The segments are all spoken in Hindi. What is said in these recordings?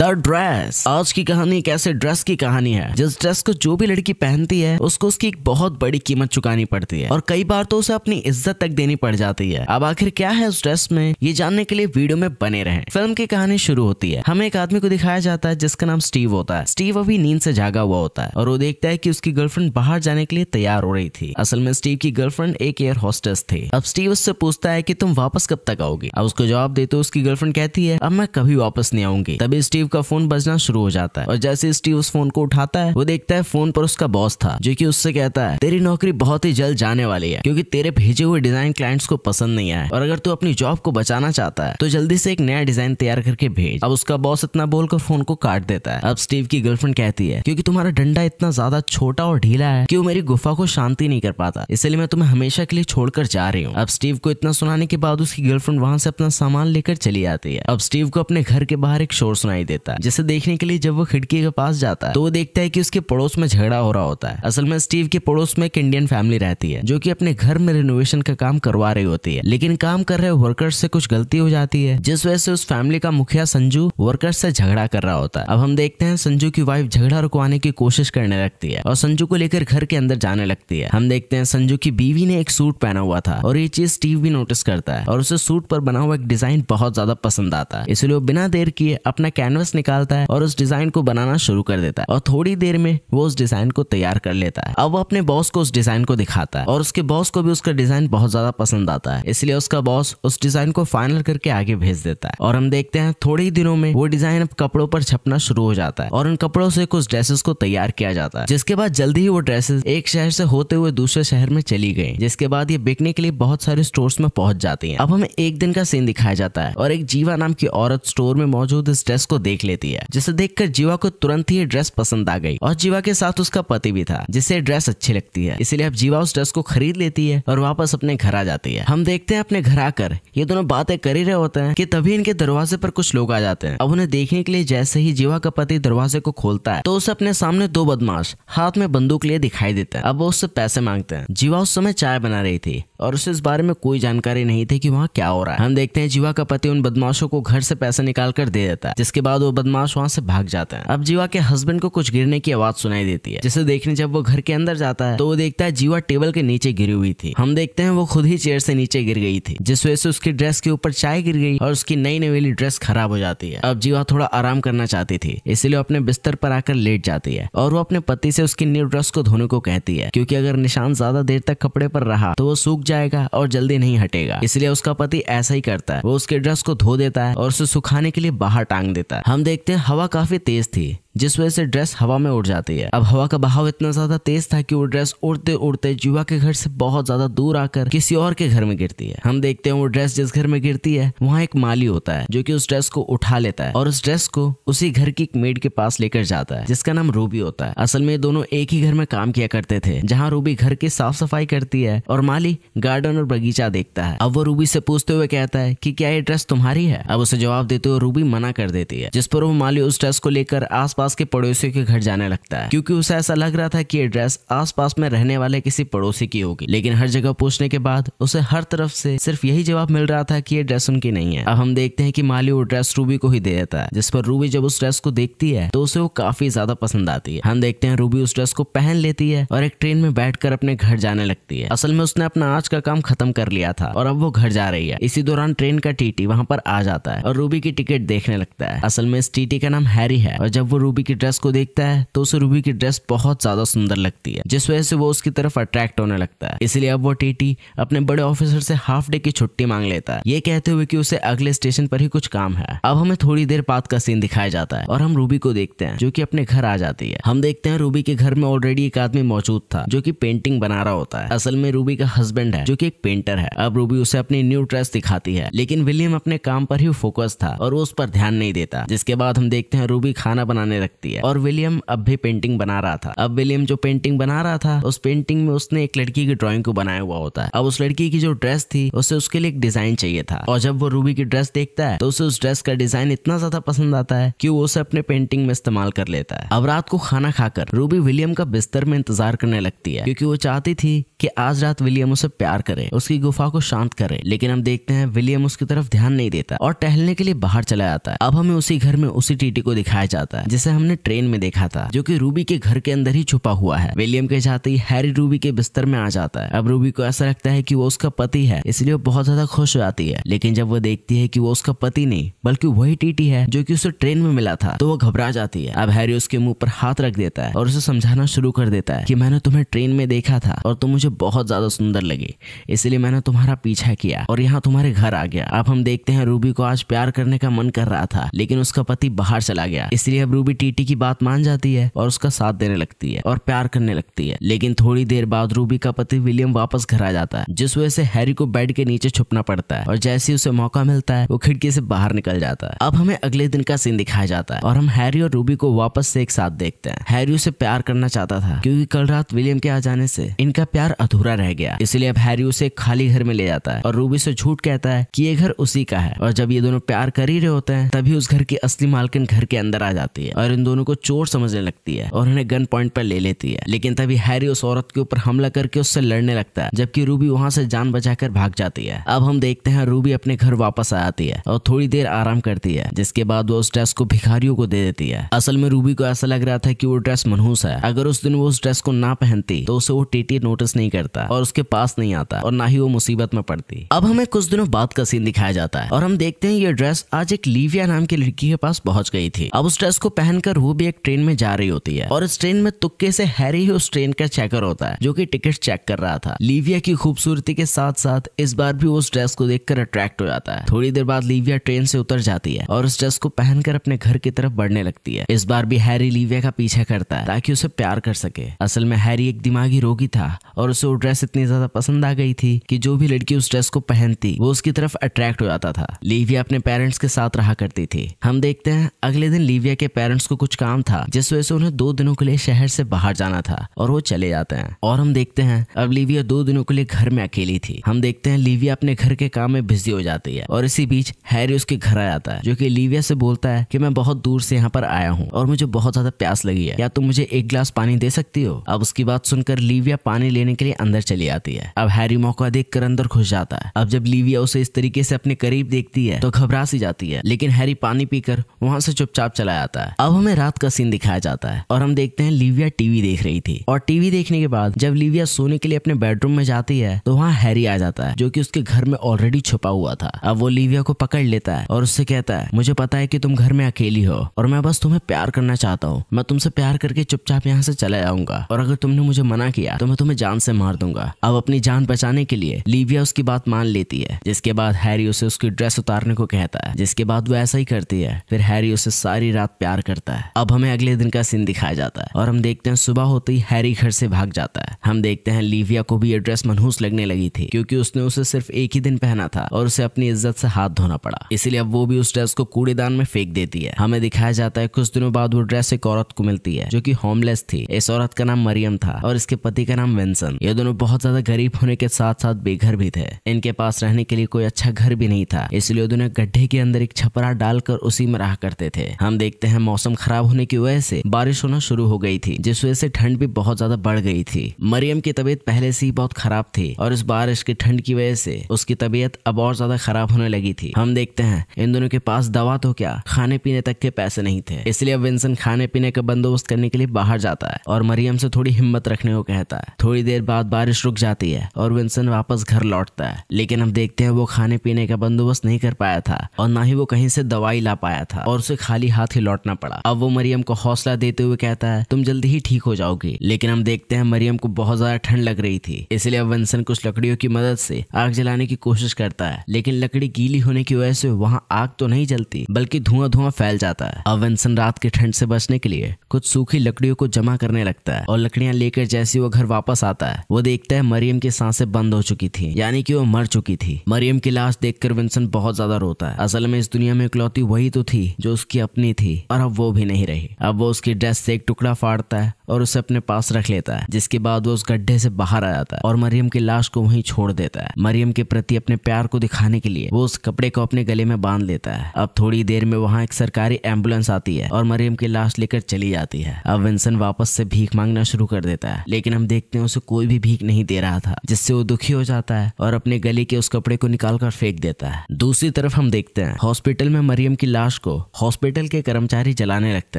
द ड्रेस आज की कहानी एक ऐसे ड्रेस की कहानी है जिस ड्रेस को जो भी लड़की पहनती है उसको उसकी एक बहुत बड़ी कीमत चुकानी पड़ती है और कई बार तो उसे अपनी इज्जत तक देनी पड़ जाती है अब आखिर क्या है उस ड्रेस में ये जानने के लिए वीडियो में बने रहे फिल्म की कहानी शुरू होती है हमें एक आदमी को दिखाया जाता है जिसका नाम स्टीव होता है स्टीव अभी नींद से जागा हुआ होता है और वो देखता है की उसकी गर्लफ्रेंड बाहर जाने के लिए तैयार हो रही थी असल में स्टीव की गर्लफ्रेंड एक एयर होस्टेस थी अब स्टीव उससे पूछता है की तुम वापस कब तक आओगी अब उसको जवाब देते उसकी गर्लफ्रेंड कहती है अब मैं कभी वापस नहीं आऊंगी तभी स्टीव का फोन बजना शुरू हो जाता है और जैसे स्टीव उस फोन को उठाता है वो देखता है फोन पर उसका बॉस था जो की उससे कहता है तेरी नौकरी बहुत ही जल्द जाने वाली है क्योंकि तेरे भेजे हुए डिजाइन क्लाइंट्स को पसंद नहीं आया और अगर तू अपनी जॉब को बचाना चाहता है तो जल्दी से एक नया डिजाइन तैयार करके भेज अब उसका बॉस इतना बोलकर फोन को काट देता है अब स्टीव की गर्लफ्रेंड कहती है क्योंकि तुम्हारा डंडा इतना ज्यादा छोटा और ढीला है कि वो मेरी गुफा को शांति नहीं कर पाता इसलिए मैं तुम्हें हमेशा के लिए छोड़कर जा रही हूँ अब स्टीव को इतना सुनाने के बाद उसकी गर्लफ्रेंड वहां से अपना सामान लेकर चली आती है अब स्टीव को अपने घर के बाहर एक शोर सुनाई देता देता है जिसे देखने के लिए जब वो खिड़की के पास जाता है तो वो देखता है कि उसके पड़ोस में झगड़ा हो रहा होता है असल में स्टीव के पड़ोस में एक इंडियन फैमिली रहती है जो की अपने घर में रिनोवेशन का काम करवा रही होती है लेकिन काम कर रहे वर्कर्स से कुछ गलती हो जाती है जिस वजह से उस फैमिली का मुखिया संजू वर्कर्स से झगड़ा कर रहा होता है अब हम देखते हैं संजू की वाइफ झगड़ा रुकवाने की कोशिश करने लगती है और संजू को लेकर घर के अंदर जाने लगती है हम देखते हैं संजू की बीवी ने एक सूट पहना हुआ था और ये चीज स्टीव भी नोटिस करता है और उसे सूट पर बना हुआ एक डिजाइन बहुत ज्यादा पसंद आता है इसलिए वो बिना देर किए अपना कैनवस कैनवस निकालता है और उस डिजाइन को बनाना शुरू कर देता है और थोड़ी देर में वो उस डिजाइन को तैयार कर लेता है अब वो अपने बॉस को उस डिजाइन को दिखाता है और उसके बॉस को भी उसका डिजाइन बहुत ज्यादा पसंद आता है इसलिए उसका बॉस उस डिजाइन को फाइनल करके आगे भेज देता है और हम देखते हैं थोड़े ही दिनों में वो डिजाइन अब कपड़ों पर छपना शुरू हो जाता है और उन कपड़ों से कुछ ड्रेसेस को तैयार किया जाता है जिसके बाद जल्दी ही वो ड्रेसेस एक शहर से होते हुए दूसरे शहर में चली गई जिसके बाद ये बिकने के लिए बहुत सारे स्टोर्स में पहुंच जाती है अब हमें एक दिन का सीन दिखाया जाता है और एक जीवा नाम की औरत स्टोर में मौजूद इस ड्रेस को देख देख लेती है जिसे देखकर जीवा को तुरंत ही ड्रेस पसंद आ गई और जीवा के साथ उसका पति भी था जिसे ड्रेस अच्छी लगती है इसलिए अब जीवा उस ड्रेस को खरीद लेती है और वापस अपने घर आ जाती है हम देखते हैं अपने घर आकर ये दोनों बातें कर ही रहे होते हैं कि तभी इनके दरवाजे पर कुछ लोग आ जाते हैं अब उन्हें देखने के लिए जैसे ही जीवा का पति दरवाजे को खोलता है तो उसे अपने सामने दो बदमाश हाथ में बंदूक लिए दिखाई देता है अब वो उससे पैसे मांगते हैं जीवा उस समय चाय बना रही थी और उसे इस बारे में कोई जानकारी नहीं थी कि वहाँ क्या हो रहा है हम देखते हैं जीवा का पति उन बदमाशों को घर से पैसे निकाल कर दे देता है जिसके बाद बाद वो बदमाश वहाँ से भाग जाता है अब जीवा के हस्बैंड को कुछ गिरने की आवाज सुनाई देती है जिसे देखने जब वो घर के अंदर जाता है तो वो देखता है जीवा टेबल के नीचे गिरी हुई थी हम देखते हैं वो खुद ही चेयर से नीचे गिर गई थी जिस वजह से उसकी ड्रेस के ऊपर चाय गिर गई और उसकी नई नवेली ड्रेस खराब हो जाती है अब जीवा थोड़ा आराम करना चाहती थी इसलिए अपने बिस्तर पर आकर लेट जाती है और वो अपने पति से उसकी न्यू ड्रेस को धोने को कहती है क्योंकि अगर निशान ज्यादा देर तक कपड़े पर रहा तो वो सूख जाएगा और जल्दी नहीं हटेगा इसलिए उसका पति ऐसा ही करता है वो उसके ड्रेस को धो देता है और उसे सुखाने के लिए बाहर टांग देता है हम देखते हैं हवा काफ़ी तेज़ थी जिस वजह से ड्रेस हवा में उड़ जाती है अब हवा का बहाव इतना ज्यादा तेज था कि वो ड्रेस उड़ते उड़ते जुआ के घर से बहुत ज्यादा दूर आकर किसी और के घर में गिरती है हम देखते हैं वो ड्रेस जिस घर में गिरती है वहाँ एक माली होता है जो की उस ड्रेस को उठा लेता है और उस ड्रेस को उसी घर की एक मेड के पास लेकर जाता है जिसका नाम रूबी होता है असल में दोनों एक ही घर में काम किया करते थे जहाँ रूबी घर की साफ सफाई करती है और माली गार्डन और बगीचा देखता है अब वो रूबी से पूछते हुए कहता है की क्या ये ड्रेस तुम्हारी है अब उसे जवाब देते हुए रूबी मना कर देती है जिस पर वो माली उस ड्रेस को लेकर आस आसपास के पड़ोसियों के घर जाने लगता है क्योंकि उसे ऐसा लग रहा था कि ये ड्रेस आसपास में रहने वाले किसी पड़ोसी की होगी लेकिन हर जगह पूछने के बाद उसे हर तरफ से सिर्फ यही जवाब मिल रहा था कि ये ड्रेस उनकी नहीं है अब हम देखते हैं कि माली वो ड्रेस रूबी को ही दे देता है जिस पर रूबी जब उस ड्रेस को देखती है तो उसे वो काफी ज्यादा पसंद आती है हम देखते हैं रूबी उस ड्रेस को पहन लेती है और एक ट्रेन में बैठकर अपने घर जाने लगती है असल में उसने अपना आज का काम खत्म कर लिया था और अब वो घर जा रही है इसी दौरान ट्रेन का टीटी वहां पर आ जाता है और रूबी की टिकट देखने लगता है असल में इस टीटी का नाम हैरी है और जब वो रूबी की ड्रेस को देखता है तो उसे रूबी की ड्रेस बहुत ज्यादा सुंदर लगती है जिस वजह से वो उसकी तरफ अट्रैक्ट होने लगता है इसलिए अब वो टीटी अपने बड़े ऑफिसर से हाफ डे की छुट्टी मांग लेता है ये कहते हुए कि उसे अगले स्टेशन पर ही कुछ काम है अब हमें थोड़ी देर बाद का सीन दिखाया जाता है और हम रूबी को देखते हैं जो की अपने घर आ जाती है हम देखते हैं रूबी के घर में ऑलरेडी एक आदमी मौजूद था जो की पेंटिंग बना रहा होता है असल में रूबी का हस्बैंड है जो की एक पेंटर है अब रूबी उसे अपनी न्यू ड्रेस दिखाती है लेकिन विलियम अपने काम पर ही फोकस था और उस पर ध्यान नहीं देता जिसके बाद हम देखते हैं रूबी खाना बनाने रखती है और विलियम अब भी पेंटिंग बना रहा था अब विलियम जो पेंटिंग बना रहा था उस पेंटिंग में उसने एक लड़की की ड्रॉइंग को बनाया हुआ होता है अब उस लड़की की जो ड्रेस थी उसे उसके लिए एक डिजाइन चाहिए था और जब वो रूबी की ड्रेस देखता है तो उसे उस ड्रेस का डिजाइन इतना ज्यादा पसंद आता है कि वो उसे अपने पेंटिंग में इस्तेमाल कर लेता है अब रात को खाना खाकर रूबी विलियम का बिस्तर में इंतजार करने लगती है क्योंकि वो चाहती थी कि आज रात विलियम उसे प्यार करे उसकी गुफा को शांत करे लेकिन हम देखते हैं विलियम उसकी तरफ ध्यान नहीं देता और टहलने के लिए बाहर चला जाता है अब हमें उसी घर में उसी टीटी को दिखाया जाता है जिसे हमने ट्रेन में देखा था जो की रूबी के घर के अंदर ही छुपा हुआ है विलियम के जाते ही हैरी रूबी के बिस्तर में आ जाता है अब रूबी को ऐसा लगता है की वो उसका पति है इसलिए वो बहुत ज्यादा खुश हो जाती है लेकिन जब वो देखती है की वो उसका पति नहीं बल्कि वही टीटी है जो की उसे ट्रेन में मिला था तो वो घबरा जाती है अब हैरी उसके मुंह पर हाथ रख देता है और उसे समझाना शुरू कर देता है कि मैंने तुम्हें ट्रेन में देखा था और तुम मुझे बहुत ज्यादा सुंदर लगी इसलिए मैंने तुम्हारा पीछा किया और यहाँ तुम्हारे घर आ गया अब हम देखते हैं रूबी को आज प्यार करने का मन कर रहा था लेकिन उसका पति बाहर चला गया इसलिए अब रूबी टीटी की बात मान जाती है और उसका साथ देने लगती है और प्यार करने लगती है लेकिन थोड़ी देर बाद रूबी का पति विलियम वापस घर आ जाता है जिस वजह से हैरी को बेड के नीचे छुपना पड़ता है और जैसे ही उसे मौका मिलता है वो खिड़की से बाहर निकल जाता है अब हमें अगले दिन का सीन दिखाया जाता है और हम हैरी और रूबी को वापस से एक साथ देखते हैं हैरी उसे प्यार करना चाहता था क्योंकि कल रात विलियम के आ जाने से इनका प्यार अधूरा रह गया इसलिए अब हैरी उसे खाली घर में ले जाता है और रूबी से झूठ कहता है कि ये घर उसी का है और जब ये दोनों प्यार कर ही रहे होते हैं तभी उस घर की असली मालकिन घर के अंदर आ जाती है और इन दोनों को चोर समझने लगती है और उन्हें गन पॉइंट पर ले लेती है लेकिन तभी हैरी उस औरत के ऊपर हमला करके उससे लड़ने लगता है जबकि रूबी वहां से जान बचाकर भाग जाती है अब हम देखते हैं रूबी अपने घर वापस आ जाती है और थोड़ी देर आराम करती है जिसके बाद वो उस ड्रेस को भिखारियों को दे देती है असल में रूबी को ऐसा लग रहा था कि वो ड्रेस मनहूस है अगर उस दिन वो उस ड्रेस को ना पहनती तो उसे वो टीटी नोटिस नहीं नहीं करता और उसके पास नहीं आता और ना ही वो मुसीबत में पड़ती अब हमें कुछ दिनों बाद का सीन दिखाया जाता है और हम देखते हैं ये ड्रेस आज एक लीविया नाम की लड़की के पास पहुंच गई थी अब उस ड्रेस को पहनकर वो भी एक ट्रेन में जा रही होती है और इस ट्रेन में तुक्के से हैरी ही उस ट्रेन का चेकर होता है जो की टिकट चेक कर रहा था लीविया की खूबसूरती के साथ साथ इस बार भी उस ड्रेस को देख अट्रैक्ट हो जाता है थोड़ी देर बाद लीविया ट्रेन से उतर जाती है और उस ड्रेस को पहनकर अपने घर की तरफ बढ़ने लगती है इस बार भी हैरी लीविया का पीछा करता है ताकि उसे प्यार कर सके असल में हैरी एक दिमागी रोगी था और उसे वो ड्रेस इतनी ज्यादा पसंद आ गई थी कि जो भी लड़की उस ड्रेस को पहनती वो उसकी तरफ अट्रैक्ट हो जाता था लीविया अपने पेरेंट्स के साथ रहा करती थी हम देखते हैं अगले दिन लीविया के पेरेंट्स को कुछ काम था जिस वजह से उन्हें दो दिनों के लिए शहर से बाहर जाना था और वो चले जाते हैं और हम देखते हैं अब लीविया दो दिनों के लिए घर में अकेली थी हम देखते हैं लीविया अपने घर के काम में बिजी हो जाती है और इसी बीच हैरी उसके घर आ जाता है जो की लीविया से बोलता है की मैं बहुत दूर से यहाँ पर आया हूँ और मुझे बहुत ज्यादा प्यास लगी है या तुम मुझे एक गिलास पानी दे सकती हो अब उसकी बात सुनकर लीविया पानी लेने के लिए अंदर चली आती है अब हैरी मौका देख कर अंदर घुस जाता है अब जब लीविया उसे इस तरीके से अपने करीब देखती है तो घबरा सी जाती है लेकिन हैरी पानी पीकर वहां से चुपचाप चला जाता है अब हमें रात का सीन दिखाया जाता है और हम देखते हैं लीविया टीवी देख रही थी और टीवी देखने के बाद जब लीविया सोने के लिए अपने बेडरूम में जाती है तो वहाँ हैरी आ जाता है जो की उसके घर में ऑलरेडी छुपा हुआ था अब वो लीविया को पकड़ लेता है और उससे कहता है मुझे पता है की तुम घर में अकेली हो और मैं बस तुम्हें प्यार करना चाहता हूँ मैं तुमसे प्यार करके चुपचाप यहाँ से चला जाऊंगा और अगर तुमने मुझे मना किया तो मैं तुम्हें जान से से मार दूंगा अब अपनी जान बचाने के लिए लीविया उसकी बात मान लेती है जिसके बाद हैरी उसे उसकी ड्रेस उतारने को कहता है जिसके बाद वो ऐसा ही करती है फिर हैरी उसे सारी रात प्यार करता है अब हमें अगले दिन का सीन दिखाया जाता है और हम देखते हैं सुबह होते ही हैरी घर से भाग जाता है हम देखते हैं लीविया को भी ये ड्रेस मनहूस लगने लगी थी क्योंकि उसने उसे सिर्फ एक ही दिन पहना था और उसे अपनी इज्जत से हाथ धोना पड़ा इसलिए अब वो भी उस ड्रेस को कूड़ेदान में फेंक देती है हमें दिखाया जाता है कुछ दिनों बाद वो ड्रेस एक औरत को मिलती है जो की होमलेस थी इस औरत का नाम मरियम था और इसके पति का नाम विंसन ये दोनों बहुत ज्यादा गरीब होने के साथ साथ बेघर भी थे इनके पास रहने के लिए कोई अच्छा घर भी नहीं था इसलिए दोनों गड्ढे के अंदर एक छपरा डालकर उसी में रहा करते थे हम देखते हैं मौसम खराब होने की वजह से बारिश होना शुरू हो गई थी जिस वजह से ठंड भी बहुत ज्यादा बढ़ गई थी मरियम की तबीयत पहले से ही बहुत खराब थी और इस बारिश की ठंड की वजह से उसकी तबीयत अब और ज्यादा खराब होने लगी थी हम देखते हैं इन दोनों के पास दवा तो क्या खाने पीने तक के पैसे नहीं थे इसलिए अब विंसन खाने पीने का बंदोबस्त करने के लिए बाहर जाता है और मरियम से थोड़ी हिम्मत रखने को कहता है थोड़ी देर बाद बारिश रुक जाती है और विंसन वापस घर लौटता है लेकिन हम देखते हैं वो खाने पीने का बंदोबस्त नहीं कर पाया था और ना ही वो कहीं से दवाई ला पाया था और उसे खाली हाथ ही लौटना पड़ा अब वो मरियम को हौसला देते हुए कहता है तुम जल्दी ही ठीक हो जाओगी लेकिन हम देखते हैं मरियम को बहुत ज्यादा ठंड लग रही थी इसलिए अब विंसन कुछ लकड़ियों की मदद से आग जलाने की कोशिश करता है लेकिन लकड़ी गीली होने की वजह से वहाँ आग तो नहीं जलती बल्कि धुआं धुआं फैल जाता है अब विंसन रात की ठंड से बचने के लिए कुछ सूखी लकड़ियों को जमा करने लगता है और लकड़ियां लेकर जैसे वो घर वापस आता है है वो देखता है मरियम की सांसें बंद हो चुकी थी यानी कि वो मर चुकी थी मरियम की लाश देखकर विंसन बहुत ज्यादा रोता है असल में इस दुनिया में इकलौती वही तो थी जो उसकी अपनी थी और अब वो भी नहीं रही अब वो उसकी ड्रेस से एक टुकड़ा फाड़ता है और उसे अपने पास रख लेता है जिसके बाद वो उस गड्ढे से बाहर आ जाता है और मरियम की लाश को वहीं छोड़ देता है मरियम के प्रति अपने प्यार को दिखाने के लिए वो उस कपड़े को अपने गले में बांध लेता है अब थोड़ी देर में वहाँ एक सरकारी एम्बुलेंस आती है और मरियम की लाश लेकर चली जाती है अब विंसन वापस से भीख मांगना शुरू कर देता है लेकिन हम देखते हैं उसे कोई भी भीख नहीं दे रहा था जिससे वो दुखी हो जाता है और अपने गले के उस कपड़े को निकाल कर फेंक देता है दूसरी तरफ हम देखते हैं हॉस्पिटल में मरियम की लाश को हॉस्पिटल के कर्मचारी जलाने लगते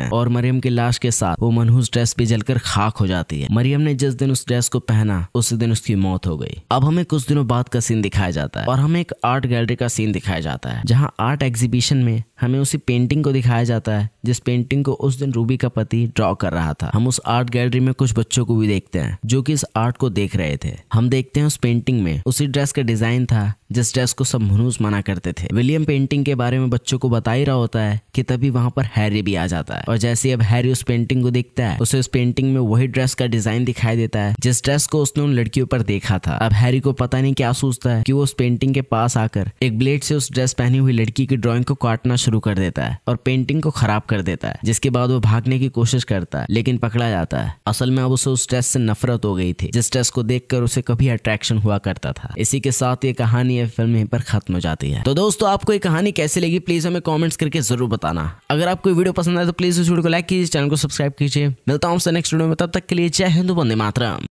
हैं और मरियम की लाश के साथ वो मनहूस ड्रेस भी जल जलकर खाक हो जाती है मरियम ने जिस दिन उस ड्रेस को पहना उसी दिन उसकी मौत हो गई अब हमें कुछ दिनों बाद का सीन दिखाया जाता है और हमें एक आर्ट गैलरी का सीन दिखाया जाता है जहाँ आर्ट एग्जीबिशन में हमें उसी पेंटिंग को दिखाया जाता है जिस पेंटिंग को उस दिन रूबी का पति ड्रॉ कर रहा था हम उस आर्ट गैलरी में कुछ बच्चों को भी देखते हैं जो कि इस आर्ट को देख रहे थे हम देखते हैं उस पेंटिंग में उसी ड्रेस का डिजाइन था जिस ड्रेस को सब मनुज मना करते थे विलियम पेंटिंग के बारे में बच्चों को बता ही रहा होता है कि तभी वहां पर हैरी भी आ जाता है और जैसे अब हैरी उस पेंटिंग को देखता है उसे उस पेंटिंग में वही ड्रेस का डिजाइन दिखाई देता है जिस ड्रेस को उसने उन लड़कियों पर देखा था अब हैरी को पता नहीं क्या सोचता है कि वो उस पेंटिंग के पास आकर एक ब्लेड से उस ड्रेस पहनी हुई लड़की की ड्रॉइंग को काटना शुरू शुरू कर देता है और पेंटिंग को खराब कर देता है जिसके बाद वो भागने की कोशिश करता है लेकिन पकड़ा जाता है असल में अब उसे उस ड्रेस से नफरत हो गई थी जिस ड्रेस को देखकर उसे कभी अट्रैक्शन हुआ करता था इसी के साथ ये कहानी ये फिल्म यहीं पर खत्म हो जाती है तो दोस्तों आपको ये कहानी कैसे लगी प्लीज हमें कॉमेंट्स करके जरूर बताना अगर आपको वीडियो पसंद आए तो प्लीज इस वीडियो को लाइक कीजिए चैनल को सब्सक्राइब कीजिए मिलता हूँ नेक्स्ट वीडियो में तब तक के लिए जय हिंदू बंदे मातरम